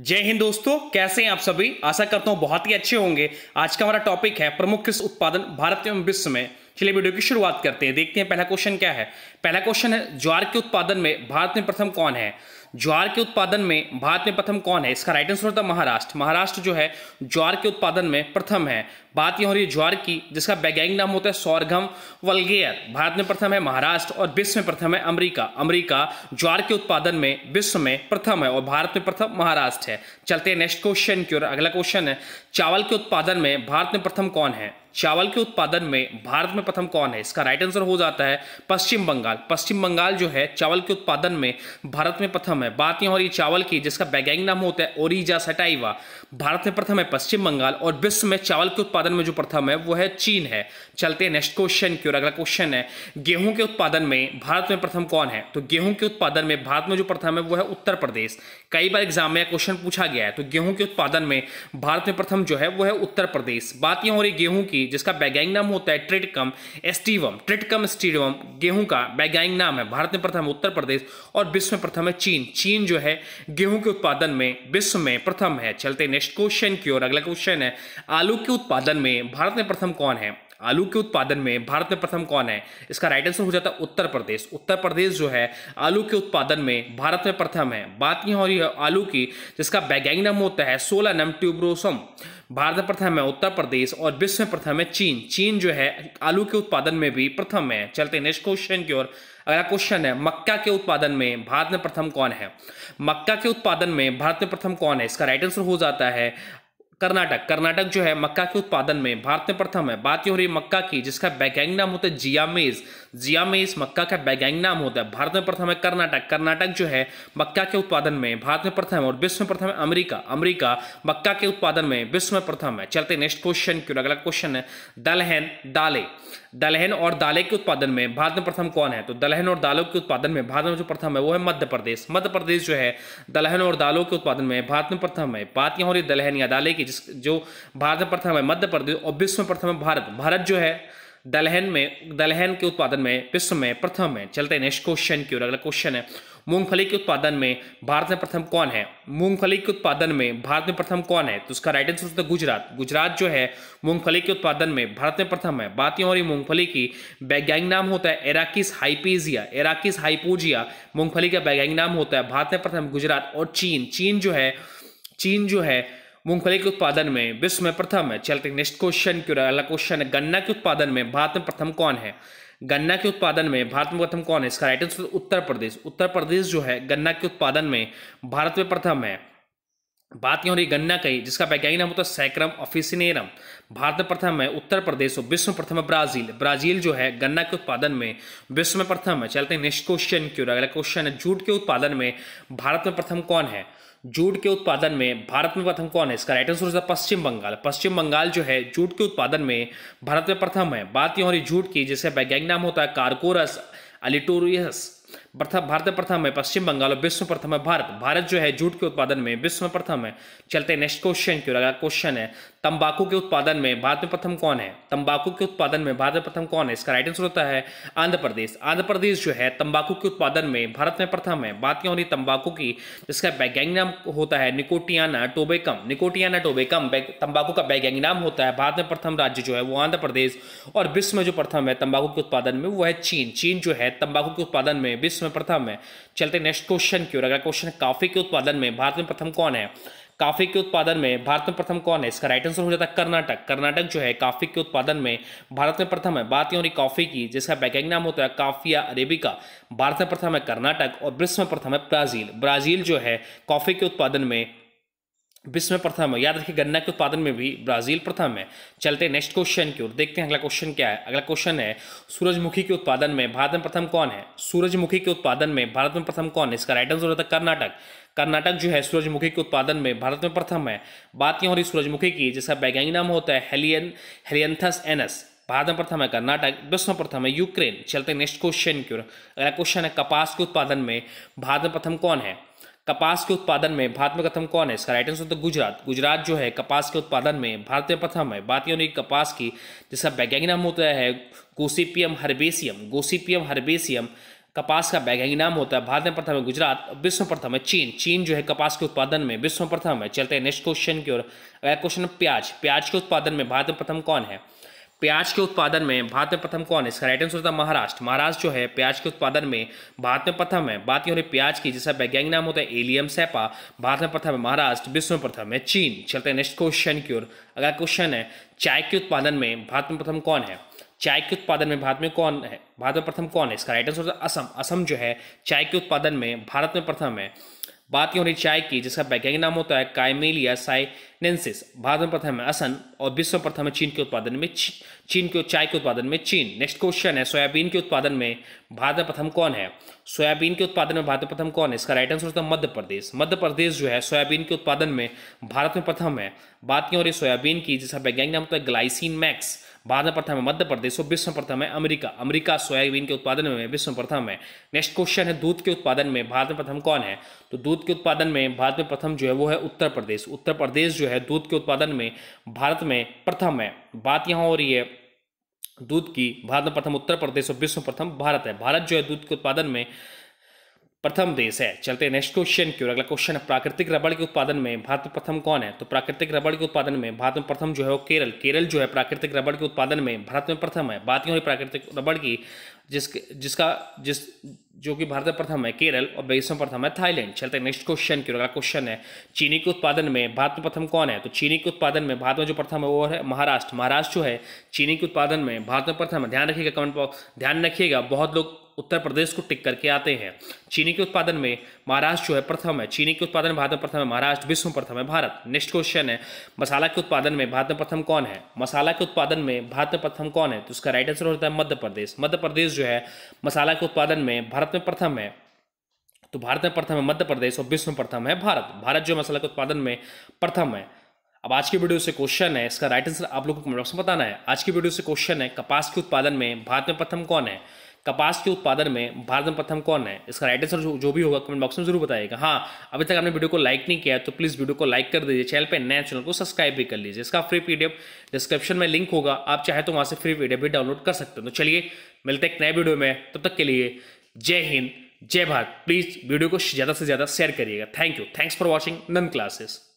जय हिंद दोस्तों कैसे हैं आप सभी आशा करता हूं बहुत ही अच्छे होंगे आज का हमारा टॉपिक है प्रमुख कृषि उत्पादन भारत एवं विश्व में चलिए वीडियो की शुरुआत करते हैं देखते हैं पहला क्वेश्चन क्या है पहला क्वेश्चन है ज्वार के उत्पादन में भारत में प्रथम कौन है ज्वार के उत्पादन में भारत में प्रथम कौन है इसका राइट आंसर होता है महाराष्ट्र महाराष्ट्र जो है ज्वार के उत्पादन में प्रथम है बात यह हो रही है ज्वार की जिसका वैज्ञानिक नाम होता है सौरघम वलगेयर भारत में प्रथम है महाराष्ट्र और विश्व में प्रथम है अमरीका अमरीका ज्वार के उत्पादन में विश्व में प्रथम है और भारत में प्रथम महाराष्ट्र है चलते हैं नेक्स्ट क्वेश्चन की ओर अगला क्वेश्चन है चावल के उत्पादन में भारत में प्रथम कौन है चावल के उत्पादन में भारत में प्रथम कौन है इसका राइट आंसर हो जाता है पश्चिम बंगाल पश्चिम बंगाल जो है चावल के उत्पादन में भारत में प्रथम है बात यहाँ हो रही चावल की जिसका बैगैंग नाम होता है ओरिजा सटाइवा भारत में प्रथम है पश्चिम बंगाल और विश्व में चावल के उत्पादन में जो प्रथम है वो है चीन है चलते हैं नेक्स्ट क्वेश्चन की ओर अगला क्वेश्चन है गेहूं के उत्पादन में भारत में प्रथम कौन है तो गेहूं के उत्पादन में भारत में जो प्रथम है वो है उत्तर प्रदेश कई बार एग्जाम में क्वेश्चन पूछा गया है तो गेहूं के उत्पादन में भारत में प्रथम जो है वो है उत्तर प्रदेश बात यह हो रही गेहूं की की जिसका वैज्ञानिक नाम होता है ट्रिटकम एस्टिवम ट्रिटकम एस्टिवम गेहूं का वैज्ञानिक नाम है भारत में प्रथम उत्तर प्रदेश और विश्व में प्रथम है चीन चीन जो है गेहूं के उत्पादन में विश्व में प्रथम है चलते नेक्स्ट क्वेश्चन की ओर अगला क्वेश्चन है आलू के उत्पादन में भारत में प्रथम कौन है आलू के उत्पादन में भारत में प्रथम कौन है इसका राइट आंसर हो जाता है उत्तर प्रदेश उत्तर प्रदेश जो है आलू के उत्पादन में भारत में प्रथम है बात यह हो रही है आलू की जिसका बैगैंग नाम होता है सोलानम ट्यूब्रोसम भारत में प्रथम है उत्तर प्रदेश और विश्व में प्रथम है चीन चीन जो है आलू के उत्पादन में भी प्रथम है चलते नेक्स्ट क्वेश्चन की ओर अगला क्वेश्चन है मक्का के उत्पादन में भारत में प्रथम कौन है मक्का के उत्पादन में भारत में प्रथम कौन है इसका राइट आंसर हो जाता है कर्नाटक कर्नाटक जो है मक्का के उत्पादन में भारत में प्रथम है बात यह हो रही है मक्का की जिसका बैगैंग नाम होता है जियामेज जियामेज मक्का का बैगैंग नाम होता है भारत में प्रथम है कर्नाटक कर्नाटक जो है मक्का के उत्पादन में भारत में प्रथम है और विश्व में प्रथम है अमेरिका अमेरिका मक्का के उत्पादन में विश्व में प्रथम है चलते नेक्स्ट क्वेश्चन क्यों अगला क्वेश्चन है दलहन दाले दलहन और दालें के उत्पादन में भारत में प्रथम कौन है तो दलहन और दालों के उत्पादन में भारत में जो प्रथम है वो है मध्य प्रदेश मध्य प्रदेश जो है दलहन और दालों के उत्पादन में भारत में प्रथम है बात यहाँ हो रही दलहन या दालें की जिस जो भारत में प्रथम है मध्य प्रदेश और विश्व में प्रथम है भारत भारत जो है दलहन में दलहन के उत्पादन में विश्व में प्रथम है चलते हैं नेक्स्ट क्वेश्चन की ओर अगला क्वेश्चन है मूंगफली के उत्पादन में भारत में प्रथम कौन है मूंगफली के उत्पादन में भारत में प्रथम कौन है तो उसका राइट आंसर होता है गुजरात गुजरात जो है मूंगफली के उत्पादन में भारत में प्रथम है बात यह हो रही मूंगफली की वैज्ञानिक नाम होता है एराकिस हाइपेजिया एराकिस हाइपोजिया मूंगफली का वैज्ञानिक नाम होता है भारत में प्रथम गुजरात और चीन चीन जो है चीन जो है मूंगफली के उत्पादन में विश्व में प्रथम है चलते नेक्स्ट क्वेश्चन की अगला क्वेश्चन है गन्ना के उत्पादन में भारत में प्रथम कौन है गन्ना के उत्पादन में भारत में प्रथम कौन है इसका राइट आंसर उत्तर प्रदेश उत्तर प्रदेश जो है गन्ना के उत्पादन में भारत में प्रथम है बात क्यों हो रही गन्ना का ही जिसका वैज्ञानिक नाम होता है सैक्रम ऑफिसिनेरम भारत में प्रथम है उत्तर प्रदेश और विश्व में प्रथम है ब्राजील ब्राजील जो है गन्ना के उत्पादन में विश्व में प्रथम है चलते हैं नेक्स्ट क्वेश्चन की ओर अगला क्वेश्चन है जूट के उत्पादन में भारत में प्रथम कौन है जूट के उत्पादन में भारत में प्रथम कौन है इसका राइट आंसर होता है पश्चिम बंगाल पश्चिम बंगाल जो है जूट के उत्पादन में भारत में प्रथम है बात यह हो रही जूट की जिसे वैज्ञानिक नाम होता है कारकोरस अलिटोरियस प्रथम भारत प्रथम है पश्चिम बंगाल और विश्व प्रथम है भारत भारत जो है जूट के उत्पादन में विश्व में प्रथम है चलते नेक्स्ट क्वेश्चन की अगला क्वेश्चन है तंबाकू के उत्पादन में भारत में प्रथम कौन है तंबाकू के उत्पादन में भारत में प्रथम कौन है इसका राइट आंसर होता है आंध्र प्रदेश आंध्र प्रदेश जो है तंबाकू के उत्पादन में भारत में प्रथम है बात क्यों हो रही तंबाकू की जिसका वैज्ञानिक नाम होता है निकोटियाना टोबेकम निकोटियाना टोबेकम तंबाकू का वैज्ञानिक नाम होता है भारत में प्रथम राज्य जो है वो आंध्र प्रदेश और विश्व में जो प्रथम है तंबाकू के उत्पादन में वो है चीन चीन जो है तंबाकू के उत्पादन में विश्व में प्रथम है चलते नेक्स्ट क्वेश्चन की ओर अगला क्वेश्चन है काफी के उत्पादन में भारत में प्रथम कौन है काफी के उत्पादन में भारत में प्रथम कौन है इसका राइट आंसर हो जाता है कर्नाटक कर्नाटक जो है काफी के उत्पादन में भारत में प्रथम है बात यही कॉफी की जिसका बैकिंग नाम होता है काफिया अरेबिका भारत में प्रथम है कर्नाटक और विश्व में प्रथम है ब्राजील ब्राजील जो है कॉफी के उत्पादन में विश्व में प्रथम है याद रखिए गन्ना के उत्पादन में भी ब्राजील प्रथम है चलते नेक्स्ट क्वेश्चन की ओर देखते हैं अगला क्वेश्चन क्या है अगला क्वेश्चन है सूरजमुखी के उत्पादन में भारत में प्रथम कौन है सूरजमुखी के उत्पादन में भारत में प्रथम कौन है इसका राइट आंसर होता है कर्नाटक कर्नाटक जो है सूरजमुखी के उत्पादन में भारत में प्रथम है बात यहाँ हो रही सूरजमुखी की जिसका वैज्ञानिक नाम होता है हेलियन हेलियंथस एनस भारत में प्रथम है कर्नाटक विश्व में प्रथम है यूक्रेन चलते नेक्स्ट क्वेश्चन की ओर अगला क्वेश्चन है कपास के उत्पादन में भारत में प्रथम कौन है कपास के उत्पादन में भारत में प्रथम कौन है इसका राइट आंसर होता है गुजरात गुजरात जो है कपास के उत्पादन में भारत में प्रथम है बात यह कपास की जिसका वैज्ञानिक नाम होता है गोसिपियम हर्बेसियम गोसिपियम हर्बेसियम कपास का वैज्ञानिक नाम होता है भारत में प्रथम है गुजरात विश्व प्रथम है चीन चीन जो है कपास के उत्पादन में विश्व प्रथम है चलते हैं नेक्स्ट क्वेश्चन की ओर अगला क्वेश्चन प्याज प्याज के उत्पादन में भारत में प्रथम कौन है प्याज के उत्पादन में भारत में प्रथम कौन है इसका राइट आंसर होता है महाराष्ट्र महाराष्ट्र जो है प्याज के उत्पादन में भारत में प्रथम है बात हो रही प्याज की जिसका वैज्ञानिक नाम होता है एलियम सेपा भारत में प्रथम है महाराष्ट्र विश्व में प्रथम है चीन चलते हैं नेक्स्ट क्वेश्चन की ओर अगला क्वेश्चन है चाय के उत्पादन में भारत में प्रथम कौन है चाय के उत्पादन में भारत में कौन है भारत में प्रथम कौन है इसका राइट आंसर होता है असम असम जो है चाय के उत्पादन में भारत में प्रथम है बात यह रही चाय की जिसका वैज्ञानिक नाम होता है काइमेलिया साइनेंसिस भारत में प्रथम है असन और विश्व में प्रथम है चीन के उत्पादन में चीन के चाय के उत्पादन में चीन नेक्स्ट क्वेश्चन है सोयाबीन के उत्पादन में भारत में प्रथम कौन है सोयाबीन के उत्पादन में भारत में प्रथम कौन है इसका राइट आंसर होता है मध्य प्रदेश मध्य प्रदेश जो है सोयाबीन के उत्पादन में भारत में प्रथम है बात क्यों हो रही सोयाबीन की जिसका वैज्ञानिक नाम होता है ग्लाइसिन मैक्स बाद में प्रथम है मध्य प्रदेश और विश्व प्रथम है अमेरिका अमेरिका सोयाबीन के उत्पादन में विश्व प्रथम है नेक्स्ट क्वेश्चन है दूध के उत्पादन में भारत में प्रथम कौन है तो दूध के उत्पादन में भारत में प्रथम जो है वो है उत्तर प्रदेश उत्तर प्रदेश जो है दूध के उत्पादन में भारत में प्रथम है बात यहाँ हो रही है दूध की भारत में प्रथम उत्तर प्रदेश और विश्व प्रथम भारत है भारत जो है दूध के उत्पादन में प्रथम देश है चलते नेक्स्ट क्वेश्चन की ओर अगला क्वेश्चन है प्राकृतिक रबड़ के उत्पादन में भारत प्रथम कौन है तो प्राकृतिक रबड़ के उत्पादन में भारत में प्रथम जो है वो केरल केरल जो है प्राकृतिक रबड़ के उत्पादन में भारत में प्रथम है बात क्यों प्राकृतिक रबड़ की जिस जिसका जिस जो कि भारत में प्रथम है केरल और बेसम प्रथम है थाईलैंड चलते नेक्स्ट क्वेश्चन की ओर अगला क्वेश्चन है चीनी के उत्पादन में भारत में प्रथम कौन है तो चीनी के उत्पादन में भारत में जो प्रथम है वो है महाराष्ट्र महाराष्ट्र जो है चीनी के उत्पादन में भारत में प्रथम है ध्यान रखिएगा कमेंट बॉक्स ध्यान रखिएगा बहुत लोग उत्तर प्रदेश को टिक करके आते हैं चीनी के उत्पादन में महाराष्ट्र जो है प्रथम है चीनी के उत्पादन भारत में प्रथम है महाराष्ट्र विश्व में प्रथम है भारत नेक्स्ट क्वेश्चन है मसाला के उत्पादन में भारत में प्रथम कौन है मसाला के उत्पादन में भारत में प्रथम कौन है तो उसका राइट आंसर होता है मध्य प्रदेश मध्य प्रदेश जो है मसाला के उत्पादन में भारत में प्रथम है तो भारत में प्रथम है मध्य प्रदेश और विश्व में प्रथम है भारत भारत जो मसाला के उत्पादन में प्रथम है अब आज की वीडियो से क्वेश्चन है इसका राइट आंसर आप लोगों को कमेंट बॉक्स में बताना है आज की वीडियो से क्वेश्चन है कपास के उत्पादन में भारत में प्रथम कौन है कपास के उत्पादन में भारत में प्रथम कौन है इसका राइट आंसर जो, जो भी होगा कमेंट बॉक्स में जरूर बताएगा हाँ अभी तक आपने वीडियो को लाइक नहीं किया तो प्लीज़ वीडियो को लाइक कर दीजिए चैनल पर नए चैनल को सब्सक्राइब भी कर लीजिए इसका फ्री पी डिस्क्रिप्शन में लिंक होगा आप चाहे तो वहाँ से फ्री पी भी डाउनलोड कर सकते हो तो चलिए मिलते हैं एक नए वीडियो में तब तक के लिए जय हिंद जय भारत प्लीज़ वीडियो को ज़्यादा से ज़्यादा शेयर करिएगा thank you thanks for watching Nand classes